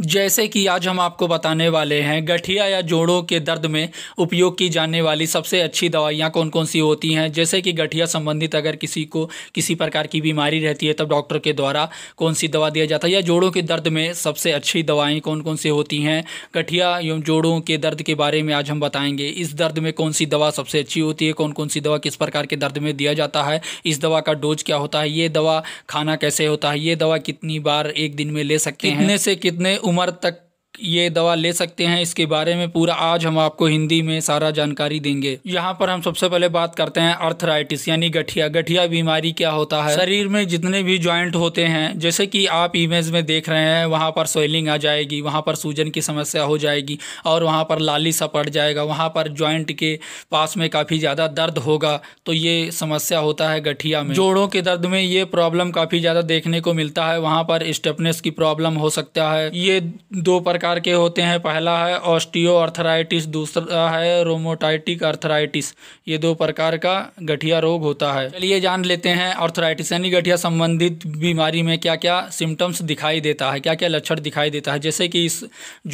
जैसे कि आज हम आपको बताने वाले हैं गठिया या जोड़ों के दर्द में उपयोग की जाने वाली सबसे अच्छी दवाइयाँ कौन कौन सी होती हैं जैसे कि गठिया संबंधित अगर किसी को किसी प्रकार की बीमारी रहती है तब डॉक्टर के द्वारा कौन सी दवा दिया जाता है या जोड़ों के दर्द में सबसे अच्छी दवाएँ कौन कौन सी होती हैं गठिया एवं जोड़ों के दर्द के बारे में आज हम बताएँगे इस दर्द में कौन सी दवा सबसे अच्छी होती है कौन कौन सी दवा किस प्रकार के दर्द में दिया जाता है इस दवा का डोज क्या होता है ये दवा खाना कैसे होता है ये दवा कितनी बार एक दिन में ले सकते हैं कितने से कितने उम्र तक ये दवा ले सकते हैं इसके बारे में पूरा आज हम आपको हिंदी में सारा जानकारी देंगे यहाँ पर हम सबसे पहले बात करते हैं अर्थराइटिस यानी गठिया गठिया बीमारी क्या होता है शरीर में जितने भी ज्वाइंट होते हैं जैसे कि आप इमेज में देख रहे हैं वहाँ पर स्वेलिंग आ जाएगी वहाँ पर सूजन की समस्या हो जाएगी और वहाँ पर लाली सा पड़ जाएगा वहाँ पर ज्वाइंट के पास में काफ़ी ज़्यादा दर्द होगा तो ये समस्या होता है गठिया में जोड़ों के दर्द में ये प्रॉब्लम काफ़ी ज़्यादा देखने को मिलता है वहाँ पर स्टेपनेस की प्रॉब्लम हो सकता है ये दो प्रकार प्रकार के होते हैं पहला है ऑस्टियो अर्थराइटिस दूसरा है रोमोटाइटिक अर्थराइटिस ये दो प्रकार का गठिया रोग होता है चलिए जान लेते हैं अर्थराइटिस यानी गठिया संबंधित बीमारी में क्या क्या सिम्टम्स दिखाई देता है क्या क्या लक्षण दिखाई देता है जैसे कि इस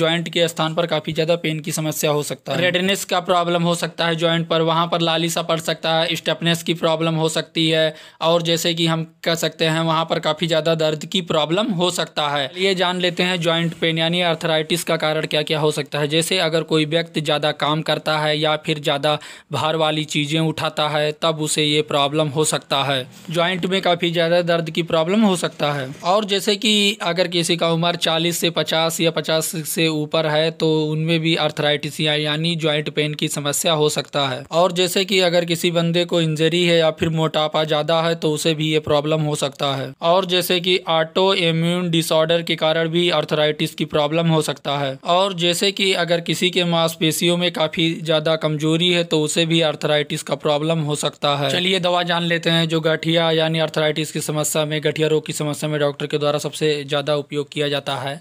ज्वाइंट के स्थान पर काफ़ी ज़्यादा पेन की समस्या हो सकता है रेडनेस का प्रॉब्लम हो सकता है ज्वाइंट पर वहाँ पर लाली सा पड़ सकता है स्टेपनेस की प्रॉब्लम हो सकती है और जैसे कि हम कह सकते हैं वहाँ पर काफ़ी ज़्यादा दर्द की प्रॉब्लम हो सकता है ये जान लेते हैं ज्वाइंट पेन यानी अर्थराइट डायबिटीज़ का कारण क्या क्या हो सकता है जैसे अगर कोई व्यक्ति ज़्यादा काम करता है या फिर ज़्यादा भार वाली चीज़ें उठाता है तब उसे ये प्रॉब्लम हो सकता है ज्वाइंट में काफ़ी ज़्यादा दर्द की प्रॉब्लम हो सकता है और जैसे कि अगर किसी का उम्र चालीस से पचास या पचास से ऊपर है तो उनमें भी अर्थराइटिस यानी ज्वाइंट पेन की समस्या हो सकता है और जैसे कि अगर किसी बंदे को इंजरी है या फिर मोटापा ज़्यादा है तो उसे भी ये प्रॉब्लम हो सकता है और जैसे कि ऑटो इम्यून डिसऑर्डर के कारण भी अर्थराइटिस की प्रॉब्लम हो सकती सकता है और जैसे कि अगर किसी के मांसपेशियों में काफ़ी ज़्यादा कमजोरी है तो उसे भी अर्थराइटिस का प्रॉब्लम हो सकता है चलिए दवा जान लेते हैं जो गठिया यानी अर्थराइटिस की समस्या में गठिया रोग की समस्या में डॉक्टर के द्वारा सबसे ज़्यादा उपयोग किया जाता है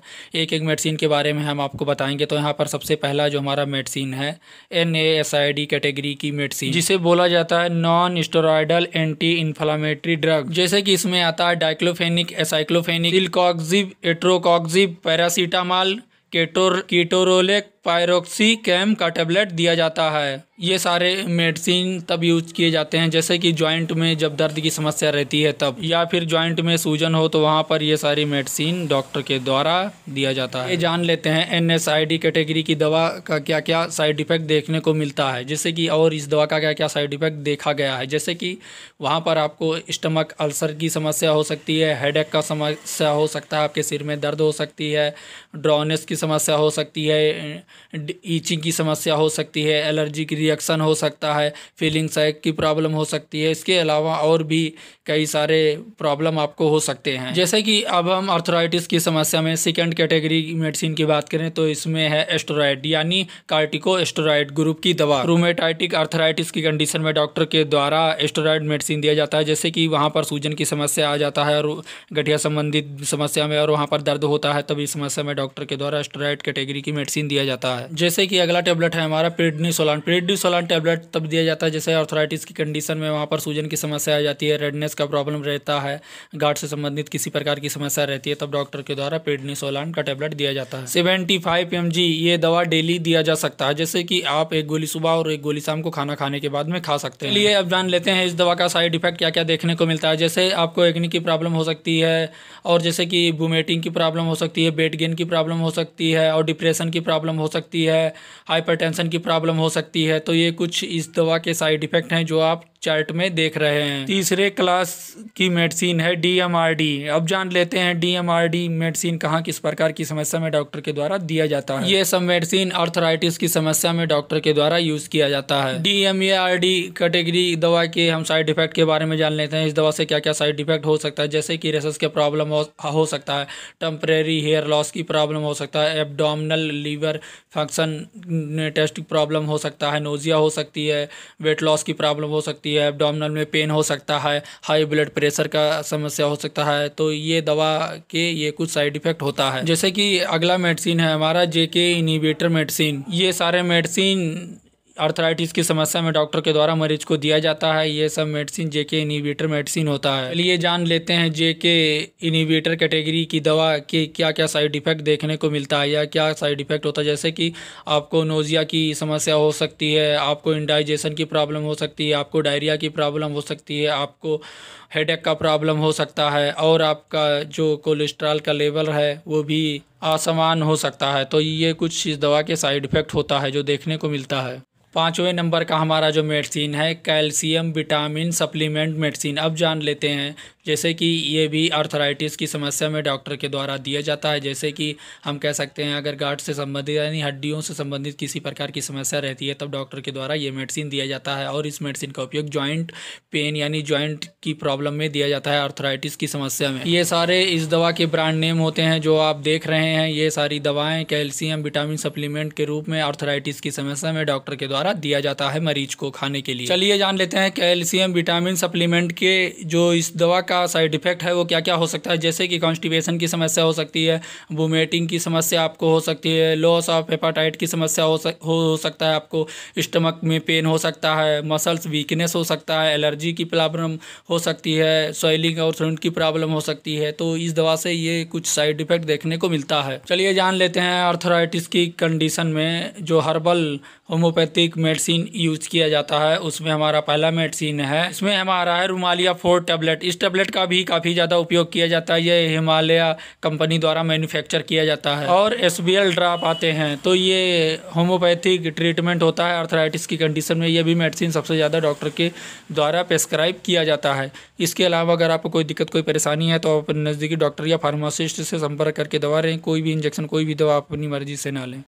एक एक मेडिसिन के बारे में हम आपको बताएंगे तो यहाँ पर सबसे पहला जो हमारा मेडिसिन है एन कैटेगरी की मेडिसिन जिसे बोला जाता है non steroidal anti inflammatory drug जैसे कि इसमें आता है diclofenac aceclofenac etoricoxib paracetamol ketor ketorolac piroxicam का टेबलेट दिया जाता है ये सारे मेडिसिन तब यूज किए जाते हैं जैसे कि जॉइंट में जब दर्द की समस्या रहती है तब या फिर जॉइंट में सूजन हो तो वहाँ पर ये सारी मेडिसिन डॉक्टर के द्वारा दिया जाता है ये जान लेते हैं N S I D category की दवा का क्या क्या साइड इफेक्ट देखने को मिलता है जैसे कि और इस दवा का क्या क्या साइड इफेक्ट देखा गया है जैसे कि वहाँ पर आपको स्टमक अल्सर की समस्या हो सकती है एक का समस्या हो सकता है आपके सिर में दर्द हो सकती है ड्रॉनेस की समस्या हो सकती है ईचिंग की समस्या हो सकती है एलर्जी की रिएक्शन हो सकता है फीलिंग सैक की प्रॉब्लम हो सकती है इसके अलावा और भी कई सारे प्रॉब्लम आपको हो सकते हैं जैसे कि अब हम अर्थराइटिस की समस्या में सेकेंड कैटेगरी मेडिसिन की बात करें तो इसमें है एस्ट्रॉयड यानी कार्टिको एस्ट्रॉयड ग्रुप की दवा रोमेटाइटिक अर्थराइटिस की कंडीशन में डॉक्टर के द्वारा एस्ट्रॉयड मेडिसिन दिया जाता है जैसे कि वहाँ पर सूजन की समस्या आ जाता है और गठिया संबंधित समस्या में और वहाँ पर दर्द होता है तभी समस्या में डॉक्टर के द्वारा एस्ट्रॉयड कैटेगरी की मेडिसिन दिया जाता है जाता है जैसे कि अगला टेबलेट है हमारा पेडनी सोलान टेबलेट तब दिया जाता है जैसे आर्थराइटिस की कंडीशन में वहाँ पर सूजन की समस्या आ जाती है रेडनेस का प्रॉब्लम रहता है गार्ड से संबंधित किसी प्रकार की समस्या रहती है तब डॉक्टर के द्वारा प्रिडनीसोलान का टेबलेट दिया जाता है सेवेंटी फाइव एम ये दवा डेली दिया जा सकता है जैसे कि आप एक गोली सुबह और एक गोली शाम को खाना खाने के बाद में खा सकते हैं लिए अब जान लेते हैं इस दवा का साइड इफेक्ट क्या क्या देखने को मिलता है जैसे आपको एक्नी की प्रॉब्लम हो सकती है और जैसे कि वोमेटिंग की प्रॉब्लम हो सकती है वेट गेन की प्रॉब्लम हो सकती है और डिप्रेशन की प्रॉब्लम हो सकती है हाइपरटेंशन की प्रॉब्लम हो सकती है तो ये कुछ इस दवा के साइड इफ़ेक्ट हैं जो आप चार्ट में देख रहे हैं तीसरे क्लास की मेडिसिन है डीएमआरडी अब जान लेते हैं डीएमआरडी मेडिसिन कहाँ किस प्रकार की समस्या में डॉक्टर के द्वारा दिया जाता है ये सब मेडिसिन अर्थराइटिस की समस्या में डॉक्टर के द्वारा यूज किया जाता है डीएमएआरडी कैटेगरी दवा के हम साइड इफेक्ट के बारे में जान लेते हैं इस दवा से क्या क्या साइड इफेक्ट हो सकता है जैसे कि रेसस के प्रॉब्लम हो सकता है टेम्परेरी हेयर लॉस की प्रॉब्लम हो सकता है abdominal liver function test problem हो सकता है नोजिया हो सकती है वेट लॉस की प्रॉब्लम हो सकती है सकती है एबडामिनल में पेन हो सकता है हाई ब्लड प्रेशर का समस्या हो सकता है तो ये दवा के ये कुछ साइड इफेक्ट होता है जैसे कि अगला मेडिसिन है हमारा जेके इनिवेटर मेडिसिन ये सारे मेडिसिन अर्थराइटिस की समस्या में डॉक्टर के द्वारा मरीज को दिया जाता है ये सब मेडिसिन जेके इनिवेटर मेडिसिन होता है चलिए जान लेते हैं जेके इनिवेटर कैटेगरी की दवा के क्या क्या साइड इफ़ेक्ट देखने को मिलता है या क्या साइड इफ़ेक्ट होता है जैसे कि आपको नोज़िया की समस्या हो सकती है आपको इंडाइजेशन की प्रॉब्लम हो सकती है आपको डायरिया की प्रॉब्लम हो सकती है आपको हेडेक का प्रॉब्लम हो सकता है और आपका जो कोलेस्ट्रॉल का लेवल है वो भी असमान हो सकता है तो ये कुछ इस दवा के साइड इफ़ेक्ट होता है जो देखने को मिलता है पाँचवें नंबर का हमारा जो मेडिसिन है कैल्शियम विटामिन सप्लीमेंट मेडिसिन अब जान लेते हैं जैसे कि ये भी अर्थराइटिस की समस्या में डॉक्टर के द्वारा दिया जाता है जैसे कि हम कह सकते हैं अगर गार्ड से संबंधित यानी हड्डियों से संबंधित किसी प्रकार की समस्या रहती है तब डॉक्टर के द्वारा ये मेडिसिन दिया जाता है और इस मेडिसिन का उपयोग ज्वाइंट पेन यानी ज्वाइंट की प्रॉब्लम में दिया जाता है अर्थराइटिस की समस्या में ये सारे इस दवा के ब्रांड नेम होते हैं जो आप देख रहे हैं ये सारी दवाएँ कैल्शियम विटामिन सप्लीमेंट के रूप में अर्थराइटिस की समस्या में डॉक्टर के द्वारा द्वारा दिया जाता है मरीज को खाने के लिए चलिए जान लेते हैं कैल्शियम विटामिन सप्लीमेंट के जो इस दवा का साइड इफेक्ट है वो क्या क्या हो सकता है जैसे कि कॉन्स्टिपेशन की समस्या हो सकती है वोमेटिंग की समस्या आपको हो सकती है लॉस ऑफ हेपाटाइट की समस्या हो, सक, हो सकता है आपको स्टमक में पेन हो सकता है मसल्स वीकनेस हो सकता है एलर्जी की प्रॉब्लम हो सकती है सॉइलिंग और सुंड की प्रॉब्लम हो सकती है तो इस दवा से ये कुछ साइड इफेक्ट देखने को मिलता है चलिए जान लेते हैं अर्थराइटिस की कंडीशन में जो हर्बल होम्योपैथिक एक मेडिसिन यूज किया जाता है उसमें हमारा पहला मेडिसिन है इसमें हमारा है रुमालिया फोर टेबलेट इस टेबलेट का भी काफ़ी ज़्यादा उपयोग किया जाता है ये हिमालय कंपनी द्वारा मैन्युफैक्चर किया जाता है और एस ड्राप आते हैं तो ये होम्योपैथिक ट्रीटमेंट होता है अर्थराइटिस की कंडीशन में ये भी मेडिसिन सबसे ज़्यादा डॉक्टर के द्वारा प्रेस्क्राइब किया जाता है इसके अलावा अगर आपको कोई दिक्कत कोई परेशानी है तो आप अपने नज़दीकी डॉक्टर या फार्मासिस्ट से संपर्क करके दवा रहें कोई भी इंजेक्शन कोई भी दवा आप अपनी मर्जी से ना लें